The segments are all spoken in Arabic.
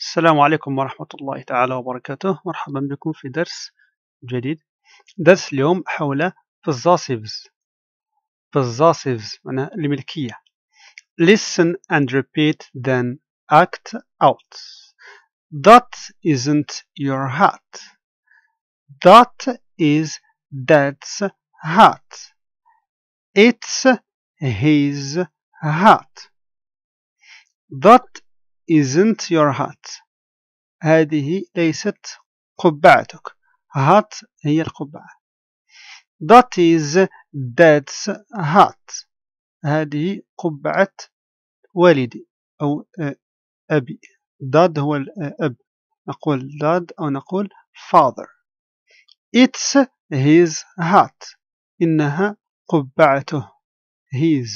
السلام عليكم ورحمة الله تعالى وبركاته مرحبا بكم في درس جديد درس اليوم حول possessives possessives معناها الملكية listen and repeat then act out that isn't your hat that is dad's hat it's his hat that isn't your hat هذه ليست قبعتك hat هي القبعة that is dad's hat هذه قبعة والدي أو أبي dad هو الأب نقول dad أو نقول father it's his hat إنها قبعته his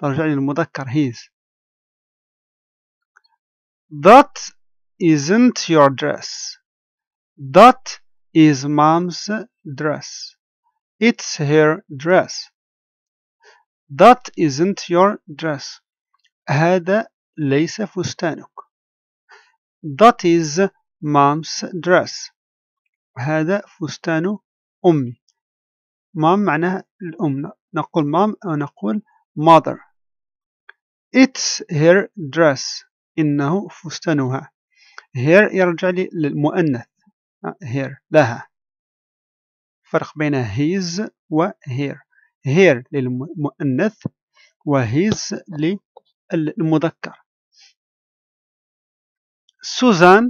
ترجع للمذكر his That isn't your dress. That is mom's dress. It's her dress. That isn't your dress. هذا ليس فستانك. That is mom's dress. هذا فستان أمي. mom معناها الأم. نقول mom أو نقول mother. It's her dress. إنه فستانها هير يرجع للمؤنث آه، هير لها فرق بين هيز و هير للمؤنث و هيز للمذكر Susan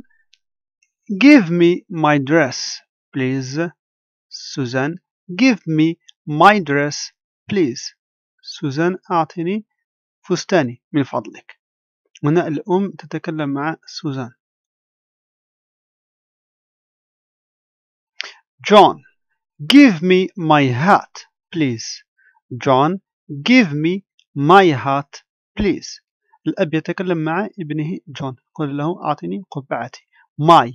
give me my dress please Susan give me my dress please Susan أعطني فستاني من فضلك هنا الأم تتكلم مع سوزان جون give me my hat, please. جون give me my hat, please. الأب يتكلم مع ابنه جون قل له أعطني قبعتي my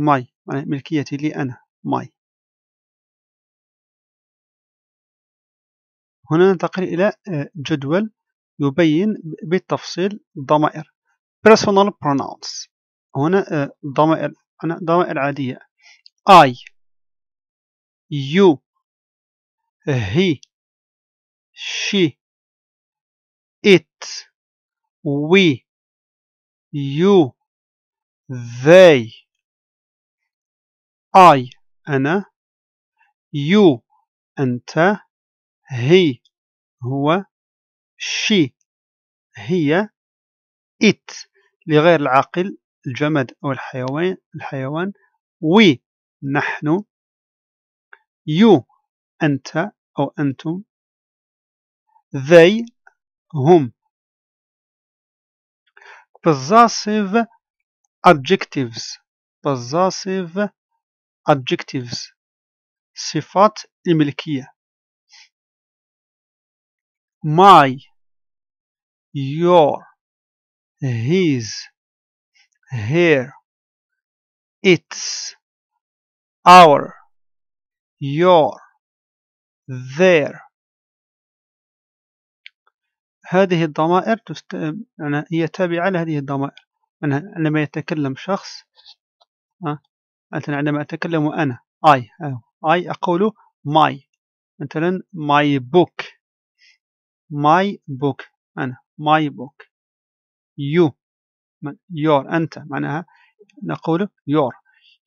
my يعني ملكيتي لي أنا my هنا ننتقل إلى آه، جدول يبين بالتفصيل ضمائر personal pronouns هنا آه، ضمائر ضمائر عادية I you he she it we you they I أنا you أنت he هو شي هي إت لغير العاقل الجماد أو الحيوان الحيوان وي نحن يو أنت أو أنتم ذي هم possessive adjectives possessive adjectives صفات الملكية my your his her its our your their هذه الضمائر تست... يعني هي تابعة لهذه الضمائر أنا عندما يتكلم شخص مثلا عندما أتكلم أنا I I أقول my مثلا my book ماي بوك أنا ماي بوك يو يور أنت معناها نقول يور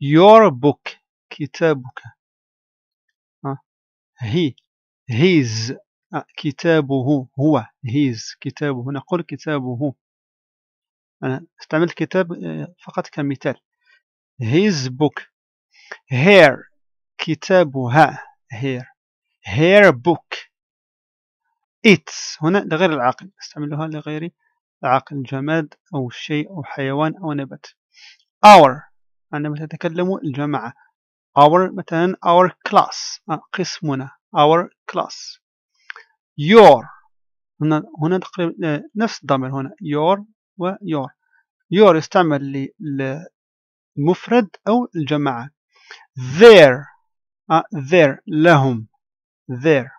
يور بوك كتابك هي آه. هيز آه. كتابه هو هيز كتابه نقول كتابه أنا استعملت كتاب آه، فقط كمثال his book hair كتابها hair hair book its هنا لغير العاقل استعملها لغير العاقل جماد أو شيء أو حيوان أو نبات our عندما تتكلم الجماعة our مثلا our class آه، قسمنا our class your هنا هنا تقريبا آه، نفس الضمير هنا your و your your يستعمل للمفرد أو الجماعة their آه، their لهم their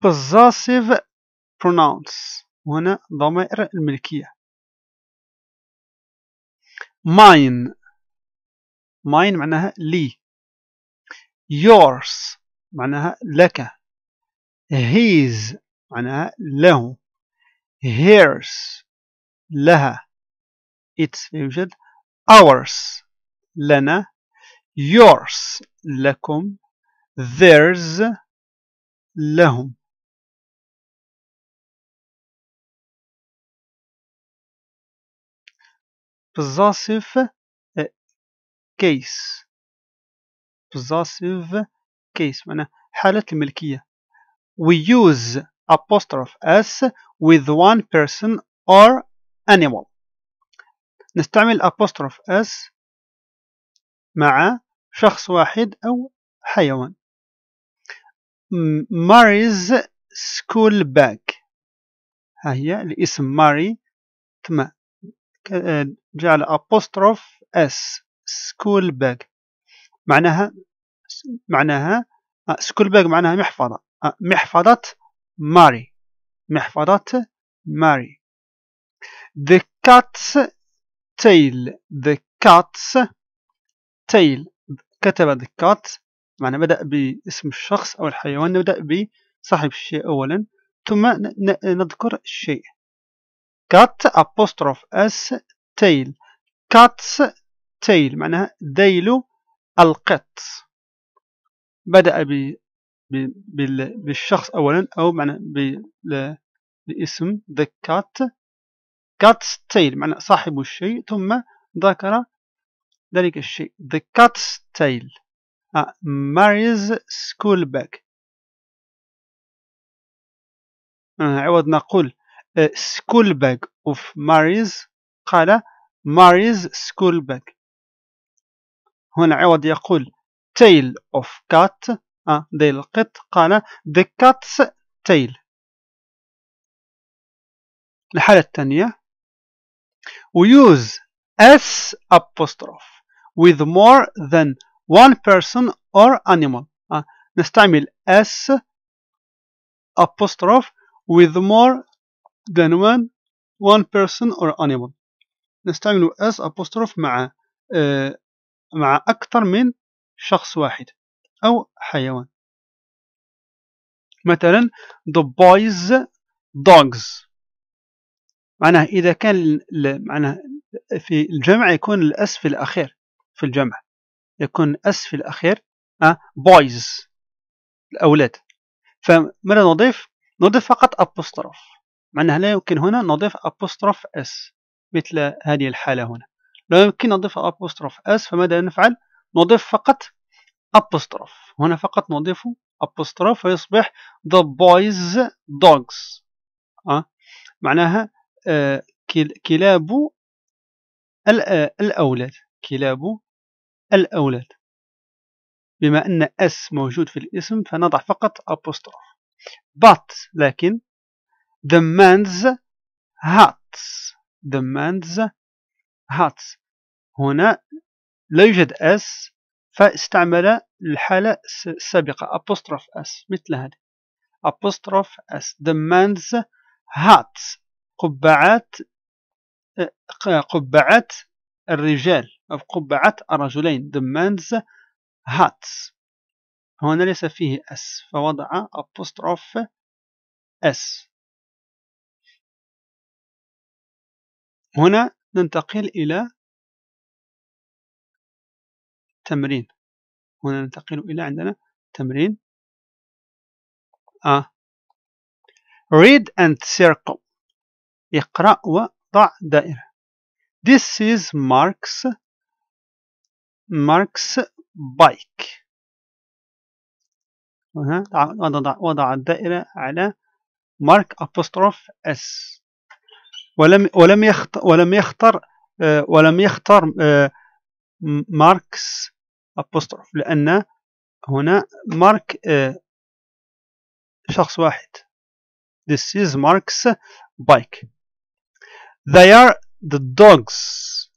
possessive pronouns هنا ضمائر الملكية mine mine معناها لي yours معناها لك his معناها له hers لها its يوجد ours لنا yours لكم theirs لهم possessive case possessive case معناها حالة الملكية we use apostrophe s with one person or animal نستعمل apostrophe s مع شخص واحد أو حيوان Mary's school bag ها هي الاسم ماري تما جعل أبوستروف اس سكول باج معناها معناها آه، سكول باج معناها محفظة آه، محفظة ماري محفظة ماري The cat's tail The cat's tail كتب the cat معنى بدأ باسم الشخص أو الحيوان نبدأ بصاحب الشيء أولا ثم نذكر الشيء كات أبوستروف أس تيل كاتس تيل معناها ديل القط بدأ ب بالشخص أولا أو معنى باسم the cat cat's tail معنى صاحب الشيء ثم ذكر ذلك الشيء the cat's tail آه. Mary's school bag آه، عوض نقول سكول باك اوف ماريز قال ماريز سكول باك هنا عوض يقول تيل اوف كات آه ذيل القط قال the cat's tail الحالة الثانية we use s apostrophe with more than one person or animal آه، نستعمل s apostrophe with more than one person or animal نستعمل as apostrophe مع آه مع أكثر من شخص واحد أو حيوان مثلا the boys dogs معناه إذا كان معناه في الجمع يكون الأس في الأخير في الجمع يكون أس في الأخير أه boys الأولاد فماذا نضيف؟ نضيف فقط أبوستروف معناها لا يمكن هنا نضيف أبوستروف اس مثل هذه الحالة هنا لا يمكن نضيف أبوستروف اس فماذا نفعل نضيف فقط أبوستروف هنا فقط نضيف أبوستروف فيصبح the boys dogs أه؟ معناها آه كلاب آه، الأولاد كلاب الأولاد بما أن اس موجود في الاسم فنضع فقط أبوستروف but لكن The man's hat The man's hat هنا لا يوجد اس فاستعمل الحالة السابقة apostrophe s مثل هذه apostrophe s The man's hat قبعات آه، قبعات الرجال أو قبعات الرجلين The man's hat هنا ليس فيه اس فوضع apostrophe s هنا ننتقل إلى تمرين هنا ننتقل إلى عندنا تمرين آه. read and circle اقرأ وضع دائرة this is Mark's Mark's bike هنا وضع, الدائرة على Mark apostrophe S ولم ولم يخطر ولم يختر ولم يختر ماركس أبوستروف لأن هنا مارك شخص واحد This is Mark's bike They are the dogs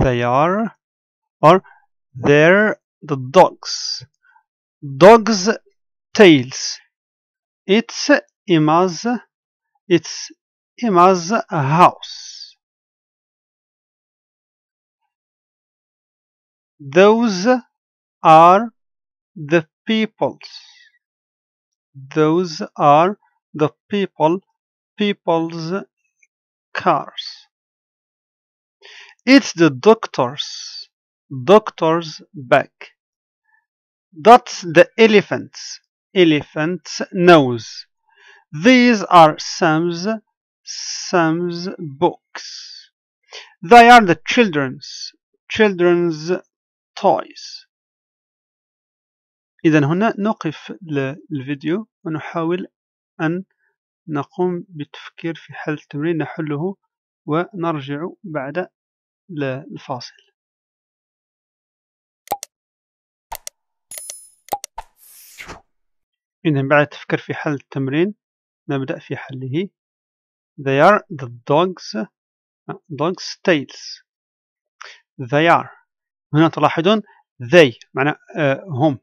They are or they're the dogs Dogs tails It's Emma's It's Emma's house. Those are the peoples. Those are the people, people's cars. It's the doctor's, doctor's back. That's the elephant's, elephant's nose. These are Sam's, Sam's books. They are the children's, children's toys. إذا هنا نقف الفيديو ونحاول أن نقوم بالتفكير في حل التمرين نحله ونرجع بعد الفاصل إذا بعد التفكير في حل التمرين نبدأ في حله they are the dogs dogs tails they are هنا تلاحظون they معنى هم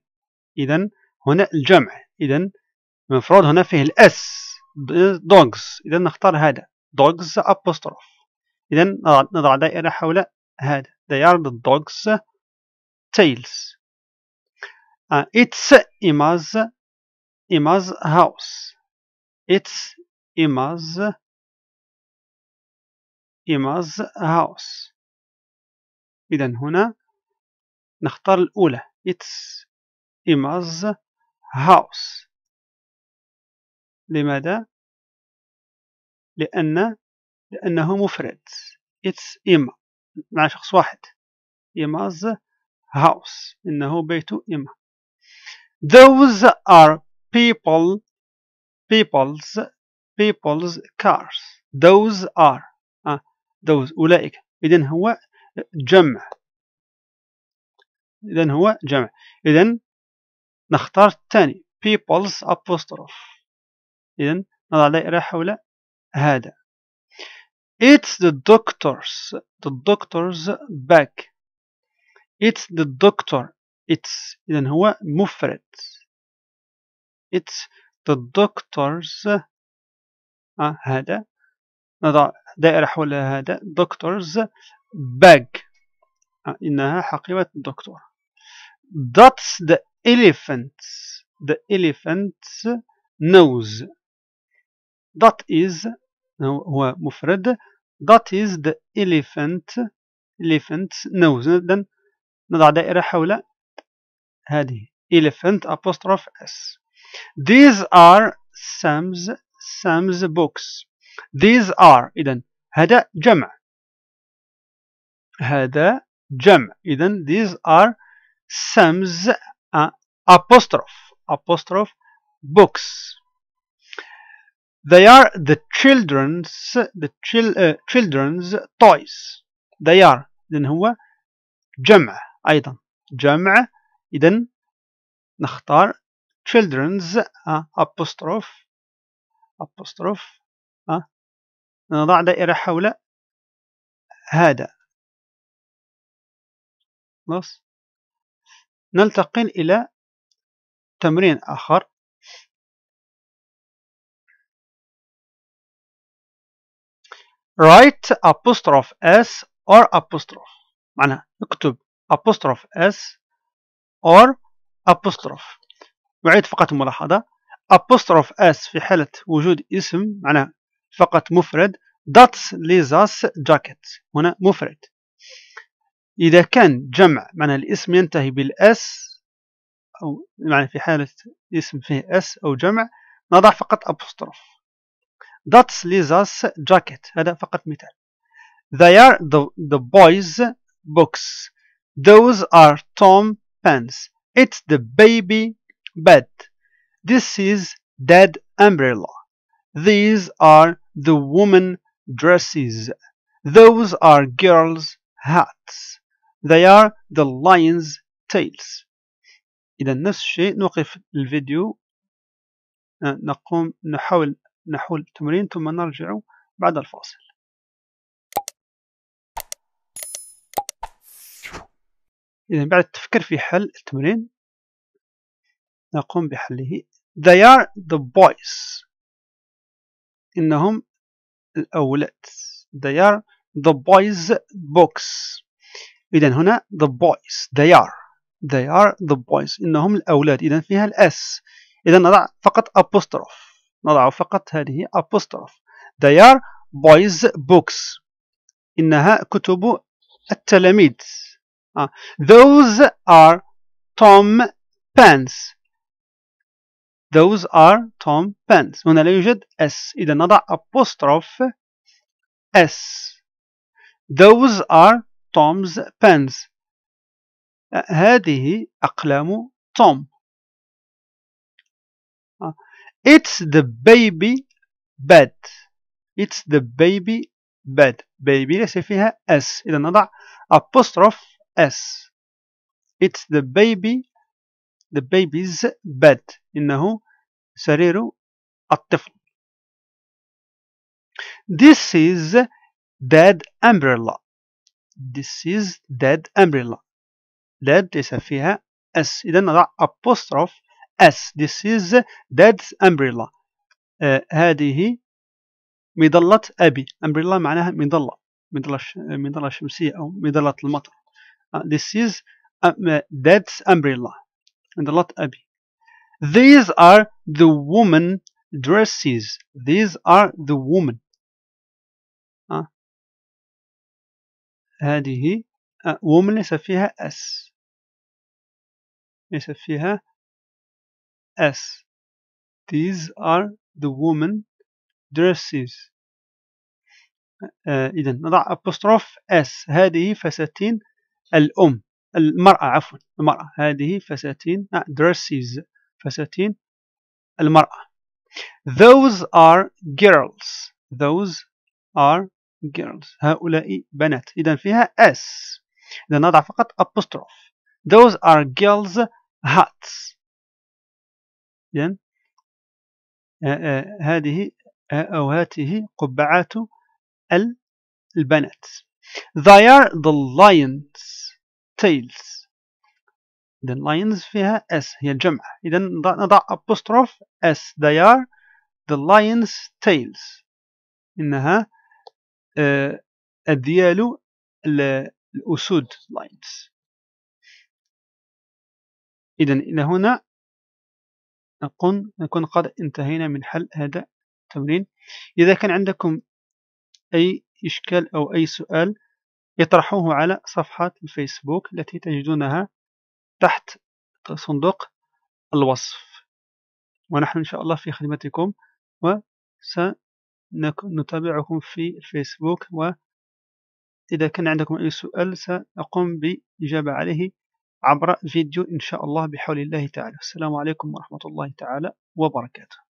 إذا هنا الجمع إذا المفروض هنا فيه الاس dogs إذا نختار هذا dogs apostrophe إذا نضع دائرة حول هذا they are the dogs tails uh, it's Emma's Emma's house its Emma's Emma's house إذا هنا نختار الأولى its Emma's house لماذا؟ لأن لأنه مفرد its Emma مع شخص واحد Emma's house إنه بيت Emma. those are people people's people's cars those are uh, those أولئك إذا هو جمع إذا هو جمع إذا نختار الثاني people's apostrophe إذا نضع دائرة حول هذا It's the doctor's the doctor's back It's the doctor It's إذا هو مفرد It's the doctors آه هذا نضع دائرة حول هذا doctors bag آه إنها حقيبة الدكتور that's the elephant's the elephant's nose that is هو مفرد that is the elephant elephant's nose نضع دائرة حول هذه elephant apostrophe s These are Sam's Sam's books. These are إذا هذا جمع هذا جمع إذا these are Sam's uh, apostrophe apostrophe books. They are the children's the chil, uh, children's toys. They are إذا هو جمع أيضا جمع إذا نختار children's أه apostrophe apostrophe أه نضع دائرة حول هذا بس نلتقي إلى تمرين آخر write apostrophe s or apostrophe معناها اكتب apostrophe s or apostrophe أعيد فقط ملاحظة أبوستروف أس في حالة وجود اسم معناه فقط مفرد that's ليزاس جاكيت هنا مفرد إذا كان جمع معنى الاسم ينتهي بالأس أو معنى في حالة اسم فيه أس أو جمع نضع فقط أبوستروف that's ليزاس جاكيت هذا فقط مثال they are the, the boys books those are Tom pants it's the baby bed. This is dead umbrella. These are the woman dresses. Those are girls' hats. They are the lion's tails. إذا نفس الشيء نوقف الفيديو آه، نقوم نحاول نحول التمرين ثم نرجع بعد الفاصل إذا بعد التفكير في حل التمرين نقوم بحله they are the boys إنهم الأولاد they are the boys books إذا هنا the boys they are they are the boys إنهم الأولاد إذا فيها الأس إذا نضع فقط apostrophe نضع فقط هذه apostrophe they are boys books إنها كتب التلاميذ those are Tom pants Those are Tom pens. هنا لا يوجد S إذا نضع apostrophe S. Those are Tom's pens. هذه أقلام توم. It's the baby bed. It's the baby bed. Baby ليس فيها S. إذا نضع apostrophe S. It's the baby the baby's bed. إنه سريره الطفل This is dead umbrella This is dead umbrella dead ليس فيها s إذا نضع apostrophe s This is dead umbrella آه هذه مظلة أبي umbrella معناها مظلة مظلة مظلة شمسية أو مظلة المطر This is dead umbrella مظلة أبي These are the woman dresses. These are the woman. هذه woman ليس فيها s ليس فيها s. These are the woman dresses. أه. إذا نضع apostrophe s هذه فساتين الأم المرأة عفوا المرأة هذه فساتين dresses فساتين المرأة those are girls those are girls هؤلاء بنات إذا فيها s إذا نضع فقط apostrophe those are girls hats إذا هذه أو هاته قبعات البنات they are the lions tails إذا lions فيها S هي الجمع إذا نضع apostrophe S they are the lions tails إنها آه، الديال الأسود lions إذا إلى هنا نكون نكون قد انتهينا من حل هذا التمرين إذا كان عندكم أي إشكال أو أي سؤال اطرحوه على صفحة الفيسبوك التي تجدونها تحت صندوق الوصف ونحن إن شاء الله في خدمتكم وسنتابعكم في الفيسبوك وإذا كان عندكم أي سؤال سأقوم بإجابة عليه عبر فيديو إن شاء الله بحول الله تعالى السلام عليكم ورحمة الله تعالى وبركاته